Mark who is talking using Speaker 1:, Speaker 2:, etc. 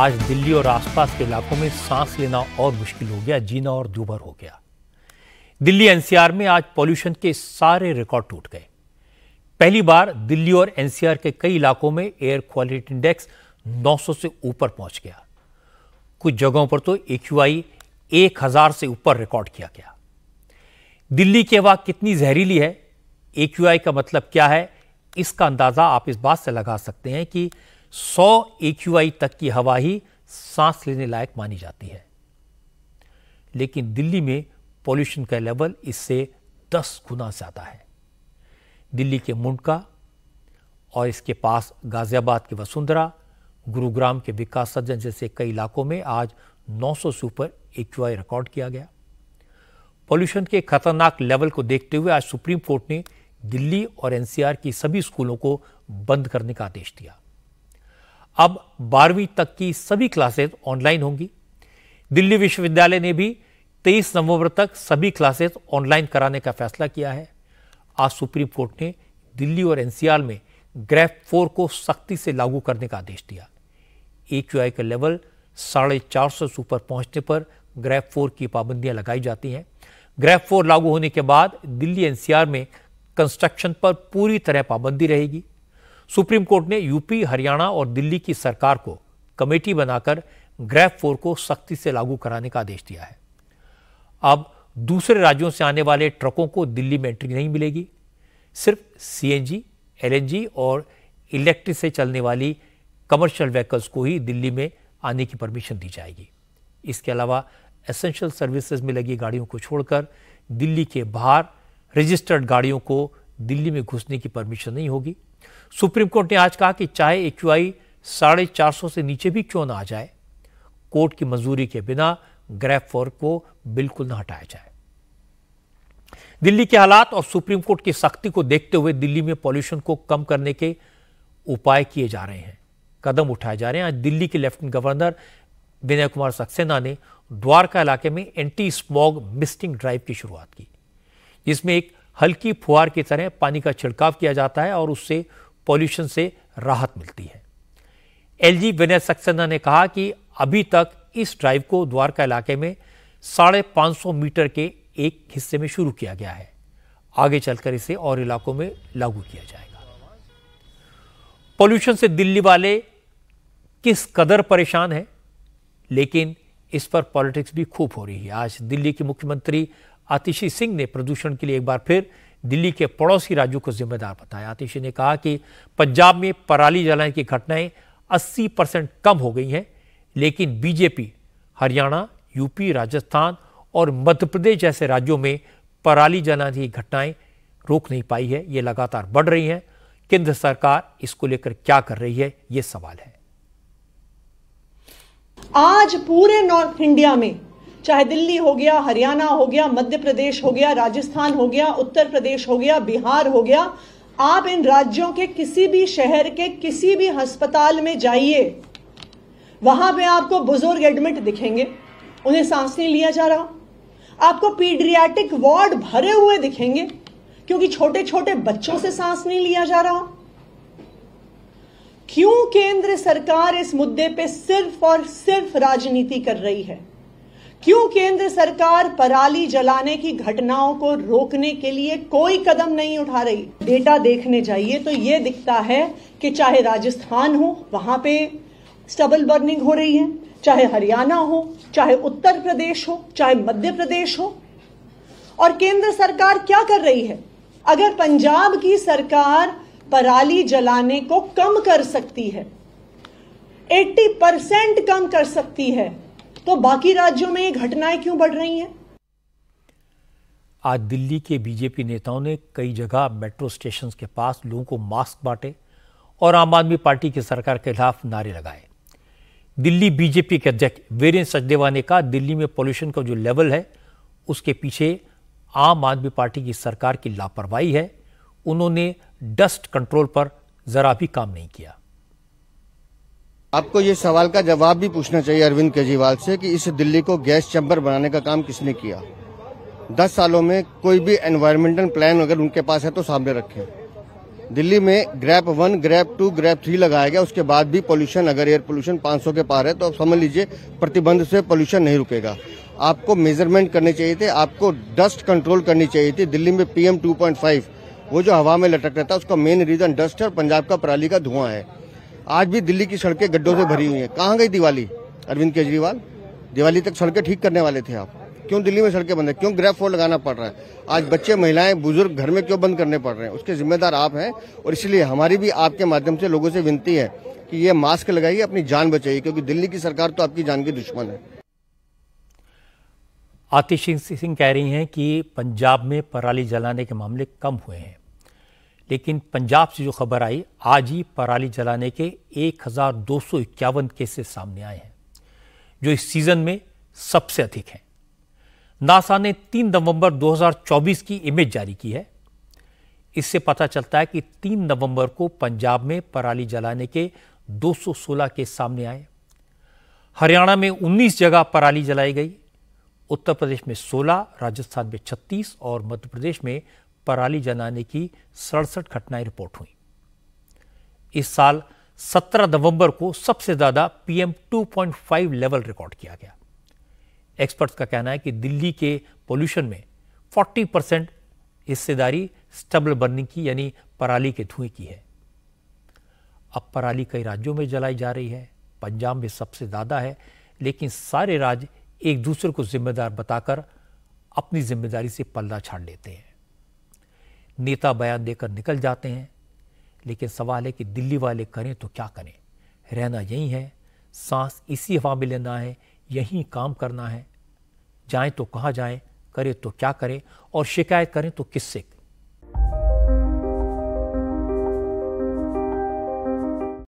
Speaker 1: आज दिल्ली और आसपास के इलाकों में सांस लेना और मुश्किल हो गया जीना और दूभर हो गया दिल्ली एनसीआर में आज पॉल्यूशन के सारे रिकॉर्ड टूट गए पहली बार दिल्ली और एनसीआर के कई इलाकों में एयर क्वालिटी इंडेक्स 900 से ऊपर पहुंच गया कुछ जगहों पर तो आई एक हजार से ऊपर रिकॉर्ड किया गया दिल्ली की हवा कितनी जहरीली है आई का मतलब क्या है इसका अंदाजा आप इस बात से लगा सकते हैं कि सौ ए तक की हवा ही सांस लेने लायक मानी जाती है लेकिन दिल्ली में पॉल्यूशन का लेवल इससे दस गुना ज़्यादा है दिल्ली के मुंडका और इसके पास गाज़ियाबाद के वसुंधरा गुरुग्राम के विकास सज्जन जैसे कई इलाकों में आज 900 से ऊपर एक्यूआई रिकॉर्ड किया गया पॉल्यूशन के खतरनाक लेवल को देखते हुए आज सुप्रीम कोर्ट ने दिल्ली और एनसीआर की सभी स्कूलों को बंद करने का आदेश दिया अब बारहवीं तक की सभी क्लासेज ऑनलाइन होंगी दिल्ली विश्वविद्यालय ने भी 23 नवंबर तक सभी क्लासेज ऑनलाइन कराने का फैसला किया है आज सुप्रीम कोर्ट ने दिल्ली और एनसीआर में ग्रेफ फोर को सख्ती से लागू करने का आदेश दिया आई का लेवल साढ़े चार सौ से ऊपर पहुंचने पर ग्रेफ फोर की पाबंदियां लगाई जाती हैं ग्रेफ फोर लागू होने के बाद दिल्ली एनसीआर में कंस्ट्रक्शन पर पूरी तरह पाबंदी रहेगी सुप्रीम कोर्ट ने यूपी हरियाणा और दिल्ली की सरकार को कमेटी बनाकर ग्रैफ फोर को सख्ती से लागू कराने का आदेश दिया है अब दूसरे राज्यों से आने वाले ट्रकों को दिल्ली में एंट्री नहीं मिलेगी सिर्फ सीएनजी, एलएनजी और इलेक्ट्रिक से चलने वाली कमर्शियल व्हीकल्स को ही दिल्ली में आने की परमिशन दी जाएगी इसके अलावा एसेंशियल सर्विसेज में लगी गाड़ियों को छोड़कर दिल्ली के बाहर रजिस्टर्ड गाड़ियों को दिल्ली में घुसने की परमिशन नहीं होगी सुप्रीम कोर्ट ने आज कहा कि चाहे आई साढ़े चार सौ से नीचे भी क्यों ना आ जाए कोर्ट की मंजूरी के बिना ग्रैफ फॉर को बिल्कुल ना हटाया जाए दिल्ली के हालात और सुप्रीम कोर्ट की सख्ती को देखते हुए दिल्ली में पॉल्यूशन को कम करने के उपाय किए जा रहे हैं कदम उठाए जा रहे हैं आज दिल्ली के लेफ्टिनेंट गवर्नर विनय कुमार सक्सेना ने द्वारका इलाके में एंटी स्मॉग मिस्टिंग ड्राइव की शुरुआत की जिसमें एक हल्की फुहार की तरह पानी का छिड़काव किया जाता है और उससे पॉल्यूशन से राहत मिलती है एलजी विनय सक्सेना ने कहा कि अभी तक इस ड्राइव को द्वारका इलाके में साढ़े पांच सौ मीटर के एक हिस्से में शुरू किया गया है आगे चलकर इसे और इलाकों में लागू किया जाएगा पॉल्यूशन से दिल्ली वाले किस कदर परेशान हैं लेकिन इस पर पॉलिटिक्स भी खूब हो रही है आज दिल्ली के मुख्यमंत्री आतिशी सिंह ने प्रदूषण के लिए एक बार फिर दिल्ली के पड़ोसी राज्यों को जिम्मेदार बताया आतिशी ने कहा कि पंजाब में पराली जलाने की घटनाएं 80 परसेंट कम हो गई हैं लेकिन बीजेपी हरियाणा यूपी राजस्थान और मध्य प्रदेश जैसे राज्यों में पराली जलाने की घटनाएं रोक नहीं पाई है ये लगातार बढ़ रही हैं केंद्र सरकार इसको लेकर क्या कर रही है ये सवाल है
Speaker 2: आज पूरे नॉर्थ इंडिया में चाहे दिल्ली हो गया हरियाणा हो गया मध्य प्रदेश हो गया राजस्थान हो गया उत्तर प्रदेश हो गया बिहार हो गया आप इन राज्यों के किसी भी शहर के किसी भी अस्पताल में जाइए वहां पे आपको बुजुर्ग एडमिट दिखेंगे उन्हें सांस नहीं लिया जा रहा आपको पीड्रियाटिक वार्ड भरे हुए दिखेंगे क्योंकि छोटे छोटे बच्चों से सांस नहीं लिया जा रहा क्यों केंद्र सरकार इस मुद्दे पे सिर्फ और सिर्फ राजनीति कर रही है क्यों केंद्र सरकार पराली जलाने की घटनाओं को रोकने के लिए कोई कदम नहीं उठा रही डेटा देखने जाइए तो ये दिखता है कि चाहे राजस्थान हो वहां पे स्टबल बर्निंग हो रही है चाहे हरियाणा हो चाहे उत्तर प्रदेश हो चाहे मध्य प्रदेश हो और केंद्र सरकार क्या कर रही है अगर पंजाब की सरकार पराली जलाने को कम कर सकती है 80 परसेंट कम कर सकती है तो बाकी राज्यों में ये घटनाएं क्यों बढ़ रही हैं
Speaker 1: आज दिल्ली के बीजेपी नेताओं ने कई जगह मेट्रो स्टेशन के पास लोगों को मास्क बांटे और आम आदमी पार्टी की सरकार के खिलाफ नारे लगाए दिल्ली बीजेपी के अध्यक्ष वीरेंद्र सचदेवा ने कहा दिल्ली में पॉल्यूशन का जो लेवल है उसके पीछे आम आदमी पार्टी की सरकार की लापरवाही है उन्होंने डस्ट कंट्रोल पर जरा भी काम नहीं किया
Speaker 3: आपको ये सवाल का जवाब भी पूछना चाहिए अरविंद केजरीवाल से कि इस दिल्ली को गैस चैम्बर बनाने का काम किसने किया दस सालों में कोई भी एनवायरमेंटल प्लान अगर उनके पास है तो सामने रखें दिल्ली में GRAP one GRAP two GRAP three लगाया गया उसके बाद भी पोल्यूशन अगर एयर पोल्यूशन 500 के पार है तो आप समझ लीजिए प्रतिबंध से पोल्यूशन नहीं रुकेगा आपको मेजरमेंट करने चाहिए थे आपको डस्ट कंट्रोल करनी चाहिए थी दिल्ली में पीएम 2.5 वो जो हवा में लटक रहा था उसका मेन रीजन डस्ट है और पंजाब का पराली का धुआं है आज भी दिल्ली की सड़कें गड्ढों से भरी हुई हैं कहाँ गई दिवाली अरविंद केजरीवाल दिवाली तक सड़कें ठीक करने वाले थे आप क्यों दिल्ली में सड़कें बंद है क्यों ग्रैफ फोर लगाना पड़ रहा है आज बच्चे महिलाएं बुजुर्ग घर में क्यों बंद करने पड़ रहे हैं उसके जिम्मेदार आप हैं और इसलिए हमारी भी आपके माध्यम से लोगों से विनती है कि ये मास्क लगाइए अपनी जान बचाइए क्योंकि दिल्ली की सरकार तो आपकी जान की दुश्मन है
Speaker 1: आतिश सिंह कह रही हैं कि पंजाब में पराली जलाने के मामले कम हुए हैं लेकिन पंजाब से जो खबर आई आज ही पराली जलाने के एक हज़ार दो सौ इक्यावन केसेस सामने आए हैं जो इस सीज़न में सबसे अधिक हैं नासा ने 3 नवंबर 2024 की इमेज जारी की है इससे पता चलता है कि 3 नवंबर को पंजाब में पराली जलाने के 216 केस सामने आए हरियाणा में 19 जगह पराली जलाई गई उत्तर प्रदेश में 16, राजस्थान में 36 और मध्य प्रदेश में पराली जलाने की सड़सठ घटनाएं रिपोर्ट हुई इस साल 17 नवंबर को सबसे ज्यादा पीएम 2.5 लेवल रिकॉर्ड किया गया एक्सपर्ट्स का कहना है कि दिल्ली के पोल्यूशन में 40 परसेंट हिस्सेदारी स्टबल बर्निंग की यानी पराली के धुएं की है अब पराली कई राज्यों में जलाई जा रही है पंजाब में सबसे ज्यादा है लेकिन सारे राज्य एक दूसरे को जिम्मेदार बताकर अपनी जिम्मेदारी से पल्ला छाड़ लेते हैं नेता बयान देकर निकल जाते हैं लेकिन सवाल है कि दिल्ली वाले करें तो क्या करें रहना यही है सांस इसी हवा में लेना है यहीं काम करना है जाएं तो कहाँ जाएं करें तो क्या करें और शिकायत करें तो किससे